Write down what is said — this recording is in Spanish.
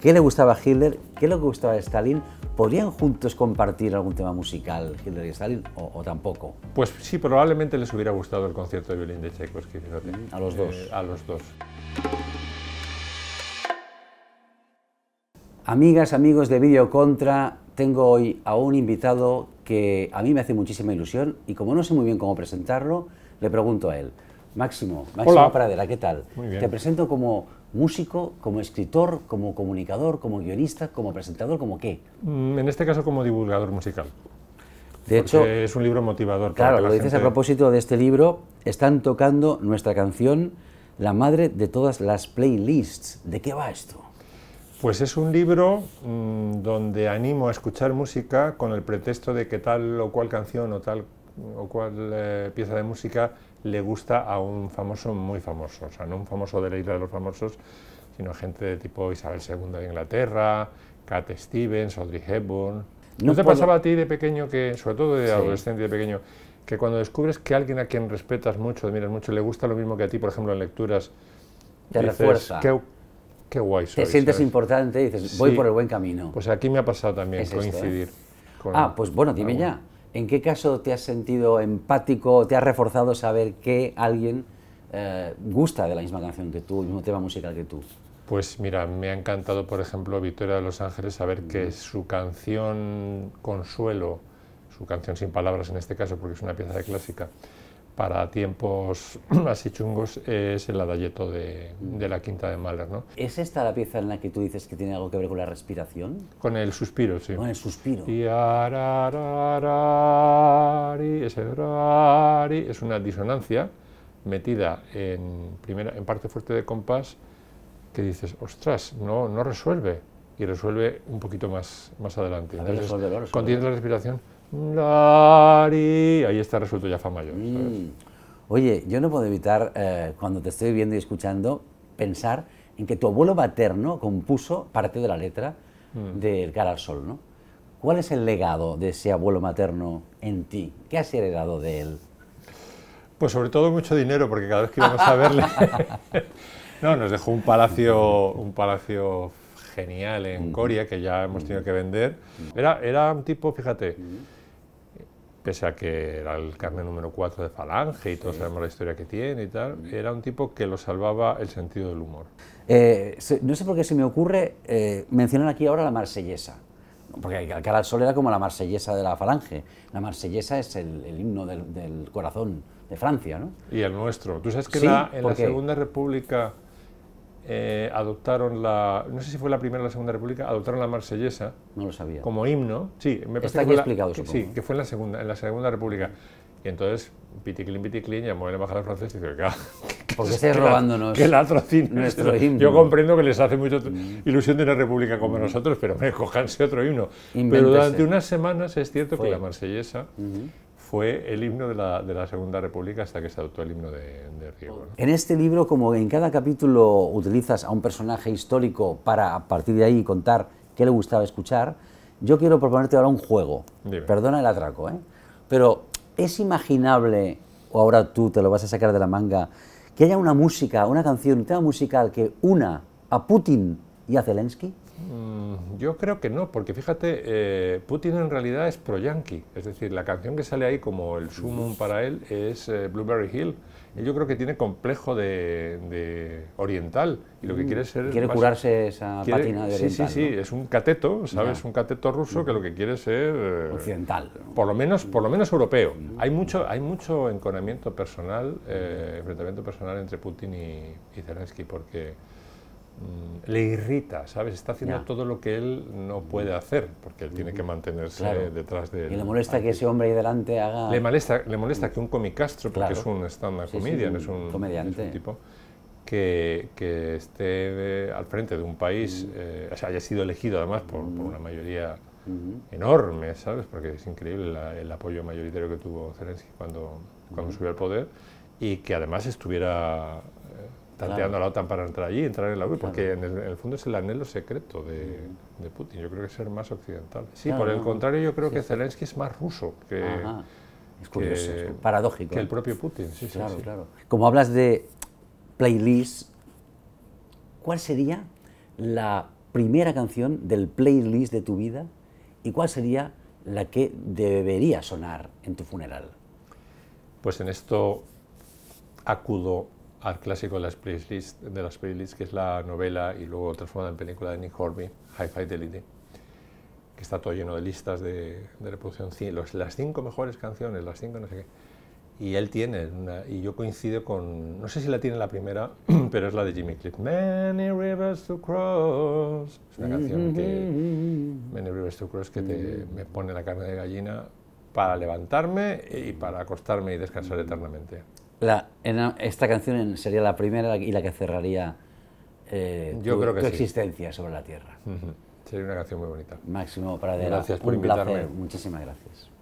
¿Qué le gustaba a Hitler? ¿Qué le gustaba a Stalin? ¿Podrían juntos compartir algún tema musical, Hitler y Stalin, o, tampoco? Pues sí, probablemente les hubiera gustado el concierto de violín de Tchaikovsky, mm, A los dos. Eh, a los dos. Amigas, amigos de Video Contra, tengo hoy a un invitado que a mí me hace muchísima ilusión y como no sé muy bien cómo presentarlo, le pregunto a él. Máximo, Máximo Pradera, ¿qué tal? Te presento como músico, como escritor, como comunicador, como guionista, como presentador, como qué? Mm, en este caso como divulgador musical. De hecho, es un libro motivador. Claro, lo dices a propósito de este libro, están tocando nuestra canción, la madre de todas las playlists. ¿De qué va esto? Pues es un libro mm, donde animo a escuchar música con el pretexto de que tal o cual canción o tal o cual eh, pieza de música le gusta a un famoso muy famoso, o sea, no un famoso de la isla de los famosos, sino gente de tipo Isabel II de Inglaterra, Cat Stevens, Audrey Hepburn. ¿No, te pasaba a ti de pequeño que, sobre todo de adolescente y de pequeño, que cuando descubres que alguien a quien respetas mucho, admiras mucho, le gusta lo mismo que a ti, por ejemplo, en lecturas, te dices, refuerza. Qué, qué guay soy, Te sientes importante y dices, voy por el buen camino. Pues aquí me ha pasado también ¿eh? coincidir. ah, pues bueno, dime ya. ¿En qué caso te has sentido empático, te ha reforzado saber que alguien eh, gusta de la misma canción que tú, el mismo tema musical que tú? Pues mira, me ha encantado, por ejemplo, Victoria de los Ángeles saber que su canción Consuelo, su canción sin palabras en este caso, porque es una pieza de clásica, para tiempos así chungos es el ladalleto de, la quinta de Mahler. ¿no? ¿Es esta la pieza en la que tú dices que tiene algo que ver con la respiración? Con el suspiro, sí. Con el suspiro. Y ese es una disonancia metida en, primera, en parte fuerte de compás que dices, ostras, no, no resuelve. Y resuelve un poquito más, más adelante. contiene la respiración Lari. Ahí está resuelto ya fa mayor. Oye, yo no puedo evitar, eh, cuando te estoy viendo y escuchando, pensar en que tu abuelo materno compuso parte de la letra mm. del Cara al Sol, ¿no? ¿Cuál es el legado de ese abuelo materno en ti? ¿Qué has heredado de él? Pues sobre todo mucho dinero, porque cada vez que íbamos a verle... no, nos dejó un palacio, un palacio genial en Coria, que ya hemos tenido que vender. Era, era un tipo, fíjate, pese a que era el carne número 4 de Falange y todos sabemos la historia que tiene y tal, era un tipo que lo salvaba el sentido del humor. Eh, no sé por qué se me ocurre eh, mencionar aquí ahora la marsellesa, porque Alcalá al Sol era como la marsellesa de la Falange, la marsellesa es el, himno del, corazón de Francia, ¿no? Y el nuestro. Tú sabes que en la Segunda República eh, adoptaron la, no sé si fue la primera o la segunda república, adoptaron la marsellesa. No lo sabía. Como himno. Sí, me parece que Sí, que fue en la segunda, en la segunda república. Y entonces, piticlin, piticlin, llamó el embajador francés y dijo, que, Porque robándonos que la nuestro himno. Yo comprendo que les hace mucha mm. ilusión de una república como mm. nosotros, pero me cojanse otro himno. Pero durante unas semanas es cierto que la marsellesa fue el himno de la, de Segunda República hasta que se adoptó el himno de, Riego. En este libro, como en cada capítulo utilizas a un personaje histórico para a partir de ahí contar qué le gustaba escuchar, yo quiero proponerte ahora un juego. Perdona el atraco, ¿eh? Pero ¿es imaginable, o ahora tú te lo vas a sacar de la manga, que haya una música, una canción, un tema musical que una a Putin y a Zelensky? Yo creo que no, porque fíjate, eh, Putin en realidad es pro-yankee. Es decir, la canción que sale ahí como el sumum para él es eh, Blueberry Hill. Y yo creo que tiene complejo de, oriental y lo que mm. quiere ser... Quiere curarse esa pátina de oriental. Sí, sí, sí, es un cateto, ¿sabes? Un cateto ruso que lo que quiere ser... Eh, Occidental. Por lo menos, por lo menos europeo. Mm. Hay mucho, hay mucho enconamiento personal, enfrentamiento personal entre Putin y, y Zelensky, porque Mm, le irrita, ¿sabes? Está haciendo todo lo que él no puede hacer, porque él tiene que mantenerse detrás de él. Y le molesta que ese hombre ahí delante haga... Le molesta, le molesta mm. que un comicastro, porque es un stand-up comedian, es, un, comediante. un tipo... Que, esté al frente de un país, mm. eh, o sea, haya sido elegido además por, una mayoría enorme, ¿sabes? Porque es increíble el apoyo mayoritario que tuvo Zelensky cuando, cuando subió al poder y que además estuviera tanteando a la OTAN para entrar allí, entrar en la UE, porque en, el, fondo es el anhelo secreto de, Putin. Yo creo que es ser más occidental. Sí, por el contrario, yo creo que Zelensky es más ruso que. paradójico. Que el propio Putin, Claro, claro. Como hablas de playlist, ¿cuál sería la primera canción del playlist de tu vida y cuál sería la que debería sonar en tu funeral? Pues en esto acudo al clásico de las playlists, de las playlists que es la novela y luego transformada en película de Nick Hornby, High Fidelity, que está todo lleno de listas de, reproducción, las cinco mejores canciones, las cinco no sé qué. Y él tiene, y yo coincido con, no sé si la tiene la primera, pero es la de Jimmy Cliff. Many Rivers to Cross. Es una canción que, mm-hmm. Many Rivers to Cross, que te, me pone la carne de gallina para levantarme y para acostarme y descansar eternamente la, esta canción sería la primera y la que cerraría eh, tu, existencia sobre la Tierra. Sería una canción muy bonita. Máximo Pradera. Gracias por un invitarme. Placer. Muchísimas gracias.